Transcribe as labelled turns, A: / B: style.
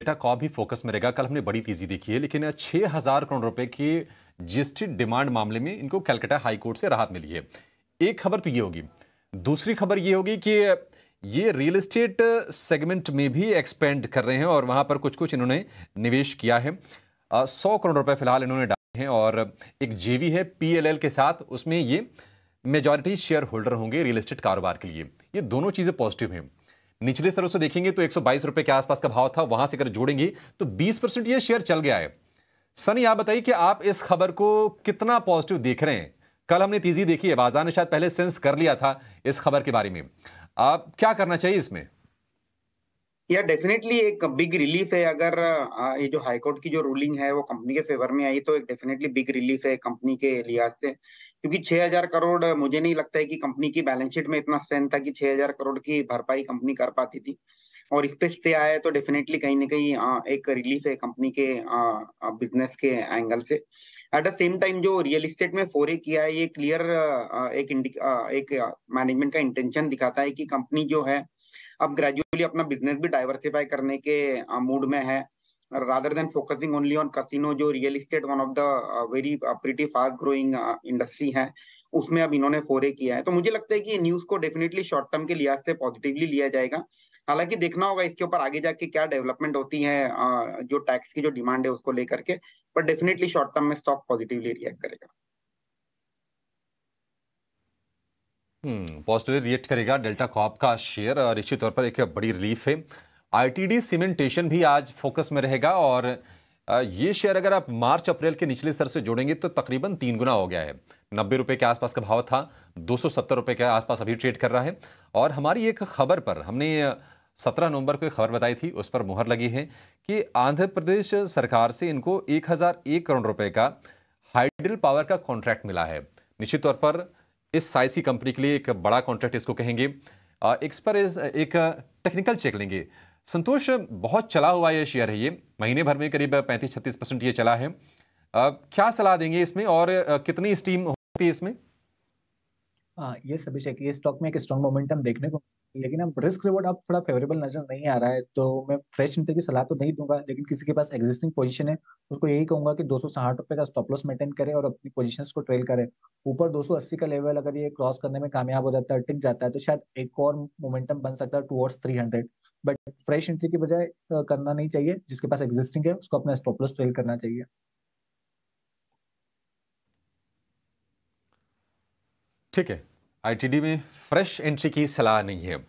A: data corp भी focus में रहेगा कल हमने बड़ी तेजी देखी है लेकिन छह हजार करोड़ रुपए की जीएसटी डिमांड मामले में इनको कलकत्ता हाईकोर्ट से राहत मिली है एक खबर तो ये होगी दूसरी खबर ये होगी कि ये रियल एस्टेट सेगमेंट में भी एक्सपेंड कर रहे हैं और वहां पर कुछ कुछ इन्होंने निवेश किया है सौ करोड़ रुपए फिलहाल इन्होंने डाले हैं और एक जेवी है पीएलएल के साथ उसमें ये मेजॉरिटी शेयर होल्डर होंगे रियल एस्टेट कारोबार के लिए ये दोनों चीज़ें पॉजिटिव हैं निचले स्तरों से देखेंगे तो एक रुपए के आसपास का भाव था वहां से अगर जोड़ेंगे तो 20 परसेंट ये शेयर चल गया है सनी आप बताइए कि आप इस खबर को कितना पॉजिटिव देख रहे हैं कल हमने तेजी देखी है बाजार ने शायद पहले सेंस कर लिया था इस खबर के बारे में आप क्या करना चाहिए इसमें
B: या डेफिनेटली एक बिग रिलीफ है अगर ये जो हाईकोर्ट की जो रूलिंग है वो कंपनी के फेवर में आई तो एक डेफिनेटली बिग रिलीफ है कंपनी के लिहाज से क्योंकि 6000 करोड़ मुझे नहीं लगता है कि कंपनी की बैलेंस शीट में इतना स्ट्रेंथ था कि 6000 करोड़ की भरपाई कंपनी कर पाती थी और इस पे स्टे आया तो डेफिनेटली कहीं ना कहीं एक रिलीफ है कंपनी के बिजनेस के एंगल से एट द सेम टाइम जो रियल इस्टेट में फोरे किया है ये क्लियर एक एक मैनेजमेंट का इंटेंशन दिखाता है कि कंपनी जो है अब ग्रेजुअली अपना बिजनेस भी डाइवर्सिफाई करने के मूड में है Uh, rather than focusing only on casino jo real estate one of the uh, very uh, pretty fast growing uh, industry है उसमें अब इन्होंने फोरे किया है तो मुझे लगता है कि न्यूज को डेफिनेटली शॉर्ट टर्म के लिहाज से पॉजिटिवली लिया जाएगा हालांकि देखना होगा इसके ऊपर आगे जाके क्या डेवलपमेंट होती है uh, जो टैक्स की जो डिमांड है उसको लेकर के बट डेफिनेटली शॉर्ट टर्म में स्टॉक पॉजिटिवली रिएक्ट करेगा
A: पॉजिटिवली हम्म, रिएक्ट करेगा डेल्टा कॉप का शेयर निश्चित तौर पर एक बड़ी रिलीफ है आईटीडी सीमेंटेशन भी आज फोकस में रहेगा और ये शेयर अगर आप मार्च अप्रैल के निचले स्तर से जोड़ेंगे तो तकरीबन तीन गुना हो गया है नब्बे रुपये के आसपास का भाव था दो सौ सत्तर रुपये के आसपास अभी ट्रेड कर रहा है और हमारी एक खबर पर हमने सत्रह नवंबर को एक खबर बताई थी उस पर मुहर लगी है कि आंध्र प्रदेश सरकार से इनको एक हज़ार एक करोड़ रुपये का हाइड्रल पावर का कॉन्ट्रैक्ट मिला है निश्चित तौर पर इस साइसी कंपनी के लिए एक बड़ा कॉन्ट्रैक्ट इसको कहेंगे एक्सपर पर एक टेक्निकल चेक लेंगे संतोष बहुत चला हुआ यह शेयर है ये महीने भर में करीब पैंतीस छत्तीस परसेंट ये चला है आ, क्या सलाह देंगे इसमें और कितनी स्टीम होती है इसमें
C: हाँ ये सभी ये स्टॉक में एक स्ट्रॉन्ग मोमेंटम देखने को लेकिन अब रिस्क रिवॉर्ड अब थोड़ा फेवरेबल नजर नहीं आ रहा है तो मैं फ्रेश निफ्टी की सलाह तो नहीं दूंगा लेकिन किसी के पास एग्जिस्टिंग पोजीशन है उसको यही कहूंगा कि दो सौ साठ रुपए का स्टॉप लॉस मेंटेन करे और अपनी पोजीशंस को ट्रेल करे ऊपर दो सौ अस्सी का लेवल अगर ये क्रॉस करने में कामयाब हो जाता है टिक जाता है तो शायद एक और मोमेंटम बन सकता है towards three hundred but fresh entry की बजाय करना नहीं चाहिए जिसके पास एग्जिस्टिंग है उसको अपना स्टॉप लॉस ट्रेल करना चाहिए
A: ठीक है आईटीडी में फ्रेश एंट्री की
C: सलाह नहीं है